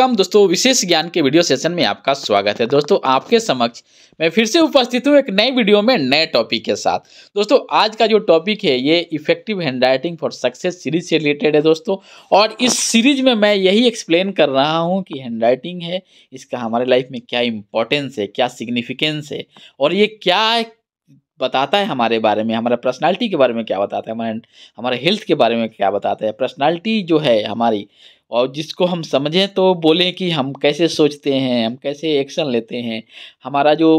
welcome दोस्तों विशेष ज्ञान के वीडियो सेशन में आपका स्वागत है दोस्तों आपके समक्ष मैं फिर से उपस्थित हूँ एक नई वीडियो में नए टॉपिक के साथ दोस्तों आज का जो टॉपिक है ये effective hand writing for success series से रिलेटेड है दोस्तों और इस सीरीज में मैं यही एक्सप्लेन कर रहा हूँ कि हैंड राइटिंग है इसका हमारे लाइफ में क्या इंपॉर्टेंस है क्या सिग्निफिकेंस है और ये क्या बताता है हमारे बारे में हमारे पर्सनैलिटी के बारे में क्या बताता है हमारे हमारे हेल्थ के बारे में क्या बताता है पर्सनैलिटी जो है हमारी और जिसको हम समझें तो बोलें कि हम कैसे सोचते हैं हम कैसे एक्शन लेते हैं हमारा जो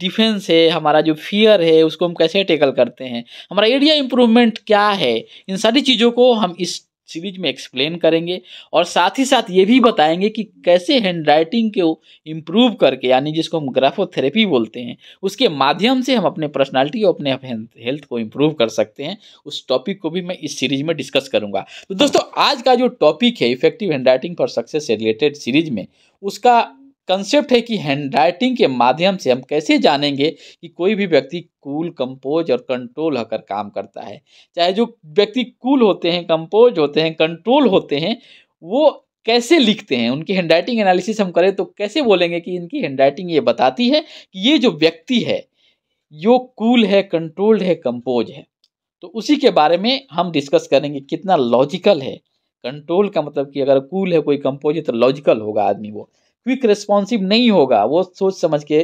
डिफेंस है हमारा जो फियर है उसको हम कैसे टेकल करते हैं हमारा एरिया इम्प्रूवमेंट क्या है इन सारी चीज़ों को हम इस सीरीज में एक्सप्लेन करेंगे और साथ ही साथ ये भी बताएंगे कि कैसे हैंड राइटिंग को इम्प्रूव करके यानी जिसको हम ग्राफोथेरेपी बोलते हैं उसके माध्यम से हम अपने पर्सनालिटी और अपने हेल्थ को इम्प्रूव कर सकते हैं उस टॉपिक को भी मैं इस सीरीज में डिस्कस करूंगा तो दोस्तों आज का जो टॉपिक है effective hand writing for success से रिलेटेड सीरीज में उसका कंसेप्ट है कि हैंड राइटिंग के माध्यम से हम कैसे जानेंगे कि कोई भी व्यक्ति कूल कंपोज और कंट्रोल होकर काम करता है चाहे जो व्यक्ति कूल होते हैं कंपोज होते हैं कंट्रोल होते हैं वो कैसे लिखते हैं उनकी हैंड राइटिंग एनालिसिस हम करें तो कैसे बोलेंगे कि इनकी हैंड राइटिंग ये बताती है कि ये जो व्यक्ति है यो कूल है कंट्रोल्ड है कंपोज है तो उसी के बारे में हम डिस्कस करेंगे कितना लॉजिकल है कंट्रोल का मतलब कि अगर कूल है कोई कंपोज है तो लॉजिकल होगा आदमी वो क्विक रिस्पॉन्सिव नहीं होगा वो सोच समझ के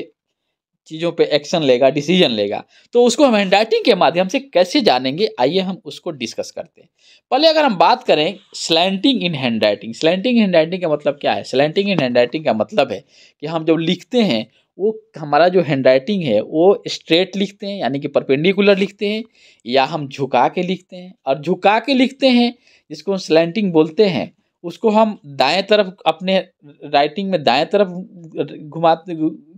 चीज़ों पे एक्शन लेगा डिसीजन लेगा तो उसको हम हैंडराइटिंग के माध्यम से कैसे जानेंगे आइए हम उसको डिस्कस करते हैं पहले अगर हम बात करें slanting in handwriting slanting in handwriting का मतलब क्या है स्लैंटिंग इन हैंडराइटिंग का मतलब है कि हम जब लिखते हैं वो हमारा जो हैंडराइटिंग है वो स्ट्रेट लिखते हैं यानी कि परपेंडिकुलर लिखते हैं या हम झुका के लिखते हैं और झुका के लिखते हैं जिसको हम स्लैंटिंग बोलते हैं उसको हम दाएं तरफ अपने राइटिंग में दाएं तरफ घुमाते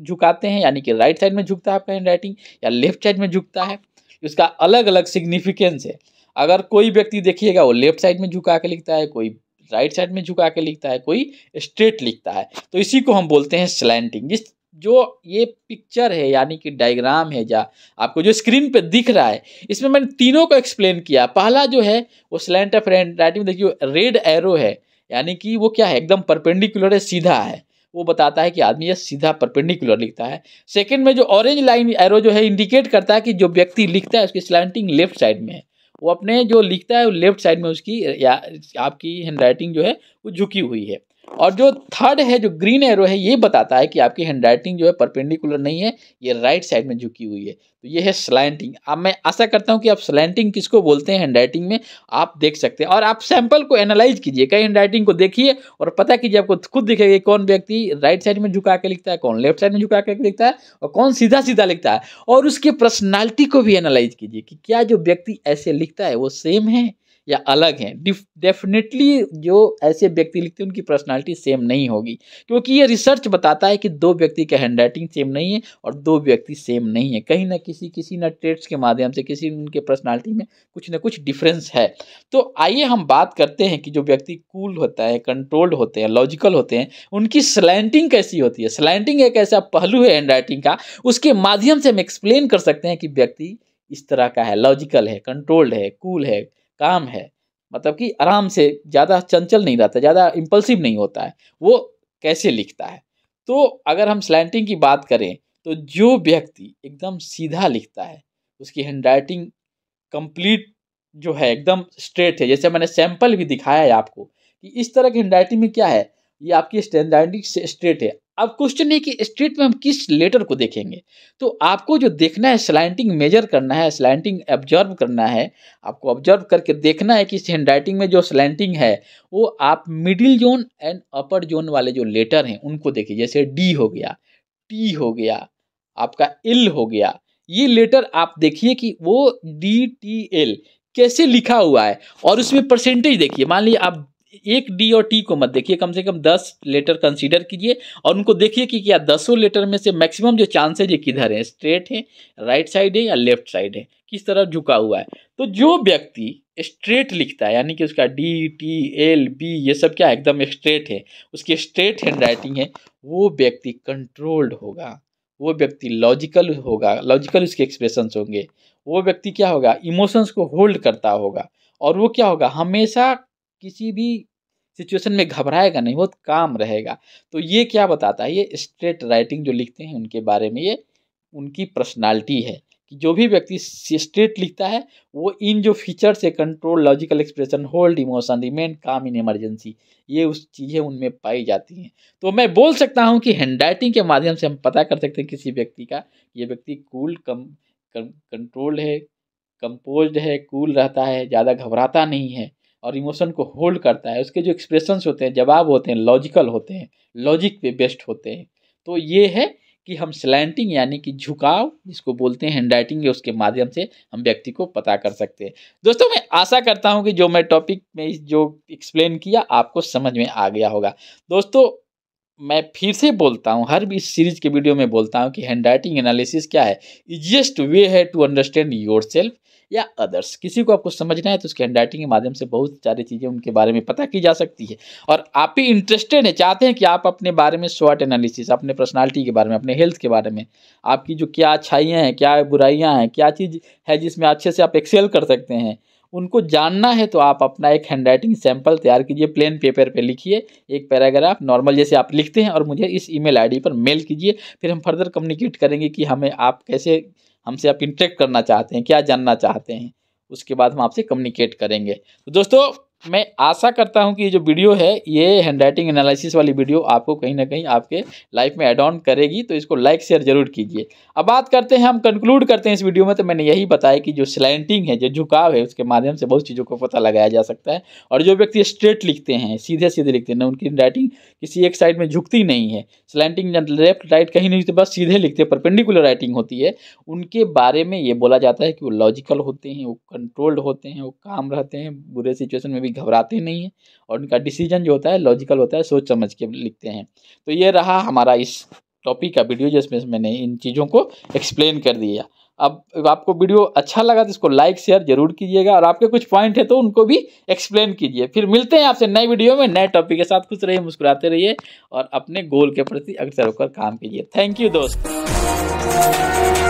झुकाते हैं यानी कि राइट साइड में झुकता है आपका हैंड राइटिंग या लेफ्ट साइड में झुकता है इसका अलग अलग सिग्निफिकेंस है अगर कोई व्यक्ति देखिएगा वो लेफ्ट साइड में झुका के लिखता है कोई राइट साइड में झुका के लिखता है कोई स्ट्रेट लिखता है तो इसी को हम बोलते हैं स्लैंटिंग जिस जो ये पिक्चर है यानी कि डायग्राम है या आपको जो स्क्रीन पे दिख रहा है इसमें मैंने तीनों को एक्सप्लेन किया पहला जो है वो स्लैंट ऑफ राइटिंग देखिए रेड एरो है यानी कि वो क्या है एकदम परपेंडिकुलर है सीधा है वो बताता है कि आदमी यह सीधा परपेंडिकुलर लिखता है सेकंड में जो ऑरेंज लाइन एरो जो है इंडिकेट करता है कि जो व्यक्ति लिखता है उसकी स्लाइटिंग लेफ्ट साइड में है वो अपने जो लिखता है वो लेफ्ट साइड में उसकी या आपकी हैंड राइटिंग जो है वो झुकी हुई है और जो थर्ड है जो ग्रीन एरो है ये बताता है कि आपकी हैंड राइटिंग जो है परपेंडिकुलर नहीं है ये राइट साइड में झुकी हुई है तो ये है स्लैंटिंग अब मैं आशा करता हूँ कि आप स्लैंटिंग किसको बोलते हैं हैंड राइटिंग में आप देख सकते हैं और आप सैंपल को एनालाइज कीजिए कई हैंड राइटिंग को देखिए और पता कीजिए आपको खुद दिखेगा कौन व्यक्ति राइट साइड में झुका के लिखता है कौन लेफ्ट साइड में झुका के लिखता है और कौन सीधा सीधा लिखता है और उसकी पर्सनैलिटी को भी एनालाइज कीजिए कि क्या जो व्यक्ति ऐसे लिखता है वो सेम है या अलग हैं डेफिनेटली जो ऐसे व्यक्ति लिखते हैं उनकी पर्सनालिटी सेम नहीं होगी क्योंकि ये रिसर्च बताता है कि दो व्यक्ति का हैंड राइटिंग सेम नहीं है और दो व्यक्ति सेम नहीं है कहीं ना किसी किसी ना ट्रेड्स के माध्यम से किसी उनके पर्सनालिटी में कुछ ना कुछ डिफरेंस है तो आइए हम बात करते हैं कि जो व्यक्ति कूल होता है कंट्रोल्ड होते हैं लॉजिकल होते हैं उनकी स्लैंटिंग कैसी होती है स्लैंटिंग एक ऐसा पहलू है हैंड राइटिंग का उसके माध्यम से हम एक्सप्लेन कर सकते हैं कि व्यक्ति इस तरह का है लॉजिकल है कंट्रोल्ड है कूल है काम है मतलब कि आराम से ज़्यादा चंचल नहीं रहता ज़्यादा इम्पल्सिव नहीं होता है वो कैसे लिखता है तो अगर हम स्लैंटिंग की बात करें तो जो व्यक्ति एकदम सीधा लिखता है उसकी हैंड राइटिंग कंप्लीट जो है एकदम स्ट्रेट है जैसे मैंने सैंपल भी दिखाया है आपको कि इस तरह की हैंड राइटिंग में क्या है ये आपकी स्टैंडर्डिंग स्ट्रेट है अब क्वेश्चन है कि स्ट्रेट में हम किस लेटर को देखेंगे तो आपको जो देखना है स्लाइंटिंग मेजर करना है स्लाइंटिंग ऑब्जर्व करना है आपको ऑब्जर्व करके देखना है कि इस हैंडराइटिंग में जो स्लाइंटिंग है वो आप middle zone and upper zone वाले जो लेटर हैं उनको देखिए जैसे डी हो गया टी हो गया आपका एल हो गया ये लेटर आप देखिए कि वो डी टी एल कैसे लिखा हुआ है और उसमें परसेंटेज देखिए मान लीजिए आप एक डी और टी को मत देखिए कम से कम दस लेटर कंसीडर कीजिए और उनको देखिए कि क्या दसों लेटर में से मैक्सिमम जो चांसेज ये किधर है स्ट्रेट है राइट साइड है या लेफ्ट साइड है किस तरह झुका हुआ है तो जो व्यक्ति स्ट्रेट लिखता है यानी कि उसका डी टी एल बी ये सब क्या एकदम स्ट्रेट है उसकी स्ट्रेट हैंड राइटिंग है वो व्यक्ति कंट्रोल्ड होगा वो व्यक्ति लॉजिकल होगा लॉजिकल उसके एक्सप्रेशंस होंगे वो व्यक्ति क्या होगा इमोशंस को होल्ड करता होगा और वो क्या होगा हमेशा किसी भी सिचुएशन में घबराएगा नहीं बहुत काम रहेगा तो ये क्या बताता है ये स्ट्रेट राइटिंग जो लिखते हैं उनके बारे में ये उनकी पर्सनालिटी है कि जो भी व्यक्ति स्ट्रेट लिखता है वो इन जो फ़ीचर्स से control logical expression hold emotion remain calm in emergency ये उस चीज़ें उनमें पाई जाती हैं तो मैं बोल सकता हूँ कि हैंड राइटिंग के माध्यम से हम पता कर सकते हैं किसी व्यक्ति का ये व्यक्ति कूल कम कंट्रोल है कंपोज है कूल रहता है ज़्यादा घबराता नहीं है और इमोशन को होल्ड करता है उसके जो एक्सप्रेशंस होते हैं जवाब होते हैं लॉजिकल होते हैं लॉजिक पे बेस्ड होते हैं तो ये है कि हम स्लैंटिंग यानी कि झुकाव जिसको बोलते हैं हैंडराइटिंग उसके माध्यम से हम व्यक्ति को पता कर सकते हैं दोस्तों मैं आशा करता हूं कि जो मैं टॉपिक में जो एक्सप्लेन किया आपको समझ में आ गया होगा दोस्तों मैं फिर से बोलता हूँ हर भी सीरीज के वीडियो में बोलता हूँ कि हैंड राइटिंग एनालिसिस क्या है इजिएस्ट वे है टू अंडरस्टैंड योर सेल्फ या अदर्स किसी को आपको समझना है तो उसके हैंड राइटिंग के माध्यम से बहुत सारी चीज़ें उनके बारे में पता की जा सकती है और आप ही इंटरेस्टेड हैं चाहते हैं कि आप अपने बारे में शॉर्ट एनालिसिस अपने पर्सनालिटी के बारे में अपने हेल्थ के बारे में आपकी जो क्या अच्छाइयाँ हैं क्या बुराइयाँ हैं क्या चीज़ है जिसमें अच्छे से आप एक्सेल कर सकते हैं उनको जानना है तो आप अपना एक हैंड राइटिंग सैम्पल तैयार कीजिए प्लेन पेपर पे लिखिए एक पैराग्राफ नॉर्मल जैसे आप लिखते हैं और मुझे इस ईमेल आईडी पर मेल कीजिए फिर हम फर्दर कम्युनिकेट करेंगे कि हमें आप कैसे हमसे आप इंटरेक्ट करना चाहते हैं क्या जानना चाहते हैं उसके बाद हम आपसे कम्युनिकेट करेंगे तो दोस्तों मैं आशा करता हूँ कि ये जो वीडियो है ये हैंड राइटिंग एनालिसिस वाली वीडियो आपको कहीं ना कहीं आपके लाइफ में एड ऑन करेगी तो इसको लाइक शेयर जरूर कीजिए अब बात करते हैं हम कंक्लूड करते हैं इस वीडियो में तो मैंने यही बताया कि जो स्लैंटिंग है जो झुकाव है उसके माध्यम से बहुत चीज़ों को पता लगाया जा सकता है और जो व्यक्ति स्ट्रेट लिखते हैं सीधे सीधे लिखते हैं उनकी राइटिंग किसी एक साइड में झुकती नहीं है स्लैंटिंग लेफ्ट राइट कहीं नहीं बस सीधे लिखते परपेंडिकुलर राइटिंग होती है उनके बारे में ये बोला जाता है कि वो लॉजिकल होते हैं वो कंट्रोल्ड होते हैं वो काम रहते हैं बुरे सिचुएशन में भी कभी घबराते नहीं हैं और उनका डिसीजन जो होता है लॉजिकल होता है सोच समझ के लिखते हैं तो ये रहा हमारा इस टॉपिक का वीडियो जिसमें मैंने इन चीज़ों को एक्सप्लेन कर दिया अब आपको वीडियो अच्छा लगा तो इसको लाइक शेयर जरूर कीजिएगा और आपके कुछ पॉइंट है तो उनको भी एक्सप्लेन कीजिए फिर मिलते हैं आपसे नए वीडियो में नए टॉपिक के साथ खुश रहिए मुस्कुराते रहिए और अपने गोल के प्रति अग्रसर होकर काम कीजिए थैंक यू दोस्त